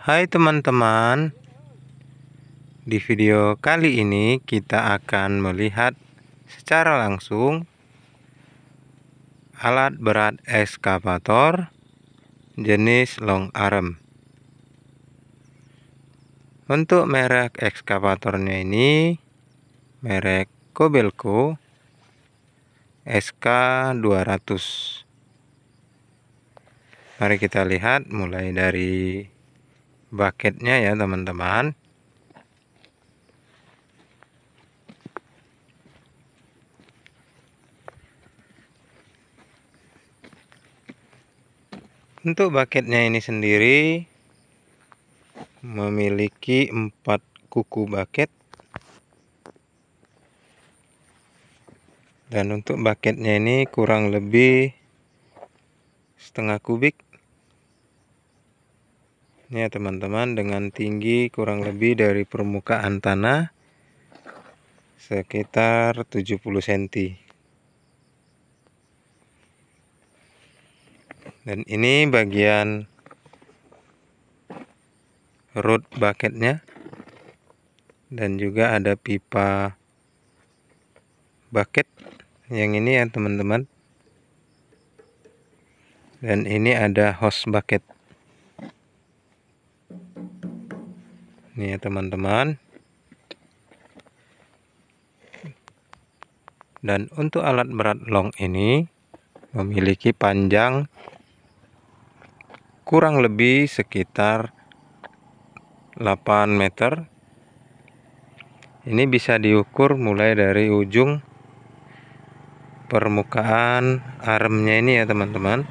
Hai teman-teman Di video kali ini kita akan melihat secara langsung Alat berat ekskavator jenis long arm Untuk merek ekskavatornya ini merek Kobelco SK200 Mari kita lihat mulai dari bucketnya ya teman-teman Untuk bucketnya ini sendiri memiliki empat kuku bucket dan untuk bucketnya ini kurang lebih setengah kubik ya teman-teman dengan tinggi kurang lebih dari permukaan tanah sekitar 70 cm dan ini bagian root bucketnya dan juga ada pipa bucket yang ini ya teman-teman dan ini ada hose bucket Nih ya teman-teman. Dan untuk alat berat long ini memiliki panjang kurang lebih sekitar 8 meter. Ini bisa diukur mulai dari ujung permukaan armnya ini ya teman-teman.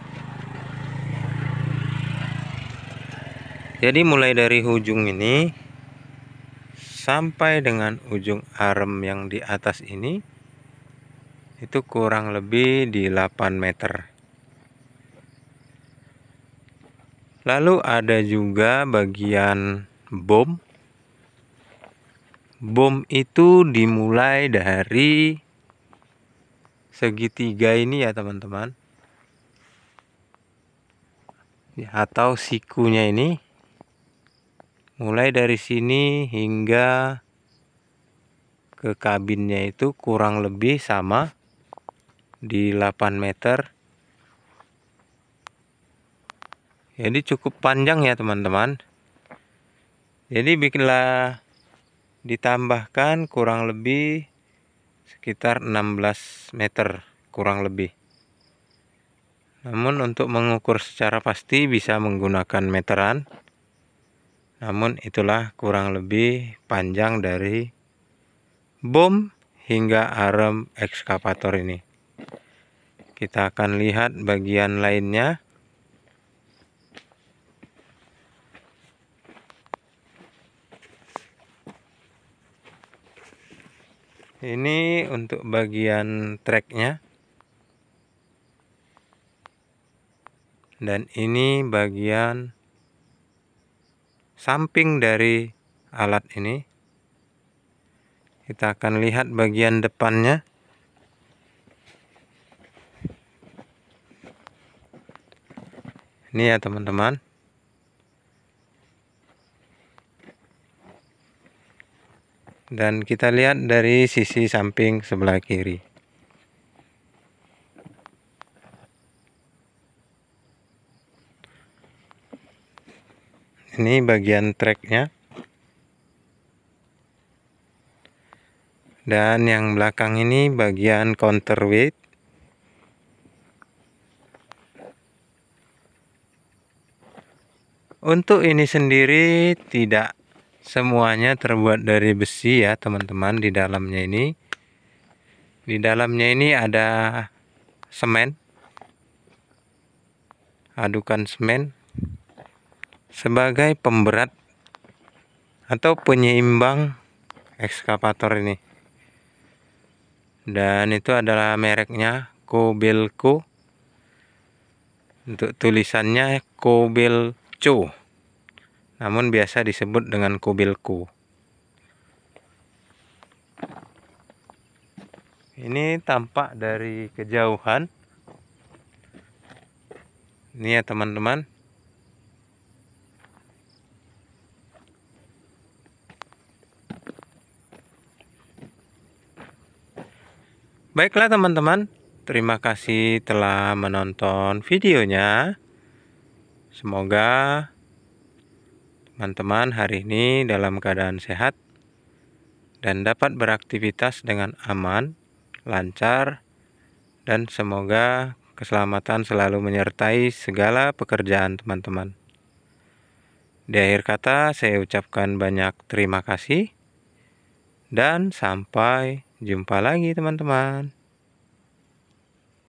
Jadi mulai dari ujung ini sampai dengan ujung arm yang di atas ini itu kurang lebih di 8 meter lalu ada juga bagian bom bom itu dimulai dari segitiga ini ya teman-teman atau sikunya ini mulai dari sini hingga ke kabinnya itu kurang lebih sama di 8 meter jadi cukup panjang ya teman-teman jadi bikinlah ditambahkan kurang lebih sekitar 16 meter kurang lebih namun untuk mengukur secara pasti bisa menggunakan meteran namun itulah kurang lebih panjang dari bom hingga arm ekskavator ini. Kita akan lihat bagian lainnya. Ini untuk bagian treknya. Dan ini bagian samping dari alat ini kita akan lihat bagian depannya ini ya teman-teman dan kita lihat dari sisi samping sebelah kiri ini bagian treknya dan yang belakang ini bagian counterweight untuk ini sendiri tidak semuanya terbuat dari besi ya teman-teman di dalamnya ini di dalamnya ini ada semen adukan semen sebagai pemberat atau penyeimbang ekskavator ini dan itu adalah mereknya Kobelco untuk tulisannya Kobelco namun biasa disebut dengan Kobelco ini tampak dari kejauhan ini ya teman-teman Baiklah teman-teman, terima kasih telah menonton videonya. Semoga teman-teman hari ini dalam keadaan sehat dan dapat beraktivitas dengan aman, lancar, dan semoga keselamatan selalu menyertai segala pekerjaan teman-teman. Di akhir kata, saya ucapkan banyak terima kasih dan sampai Jumpa lagi teman-teman.